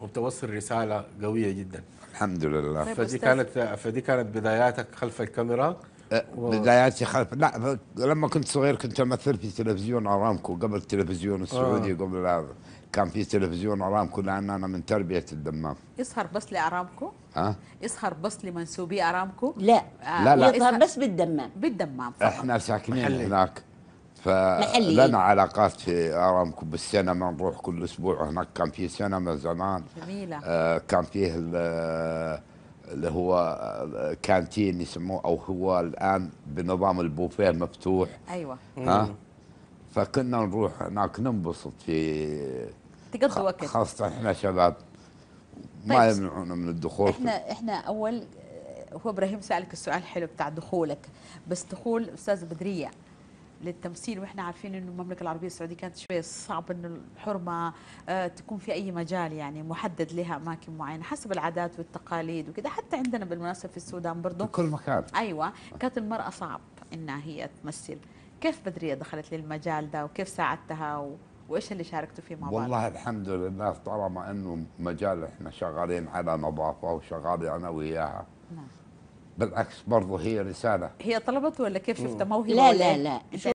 وبتوصل رساله قويه جدا الحمد لله طيب فدي كانت فدي كانت بداياتك خلف الكاميرا أه، و... بداياتي خلف لا لما كنت صغير كنت امثل في تلفزيون ارامكو قبل التلفزيون السعودي آه. قبل هذا كان في تلفزيون ارامكو لان انا من تربيه الدمام يسهر بس لارامكو؟ ها؟ أه؟ يسهر بس لمنسوبي ارامكو؟ لا آه. لا لا يظهر بس بالدمام بالدمام فقط. احنا ساكنين محلي. هناك فلنا علاقات في ارامكو بالسينما نروح كل اسبوع هناك كان في سينما زمان جميله آه كان فيه اللي هو آه، كانتين يسموه او هو الان بنظام البوفيه مفتوح ايوه ها فكنا نروح هناك ننبسط في تقضي وقت خاصه احنا شباب طيب ما يمنعونا من الدخول احنا احنا اول هو ابراهيم سالك السؤال الحلو بتاع دخولك بس دخول استاذ بدريه للتمثيل واحنا عارفين انه المملكه العربيه السعوديه كانت شويه صعب انه الحرمه آه، تكون في اي مجال يعني محدد لها اماكن معينه حسب العادات والتقاليد وكذا حتى عندنا بالمناسبه في السودان برضه في كل مكان ايوه كانت المراه صعب انها هي تمثل كيف بدريه دخلت للمجال ده وكيف ساعدتها و... وايش اللي شاركتوا فيه مع بعض؟ والله الحمد لله طالما انه مجال احنا شغالين على نظافه وشغالين انا وياها نعم بالعكس برضه هي رساله هي طلبت ولا كيف شفتها موهبه لا لا لا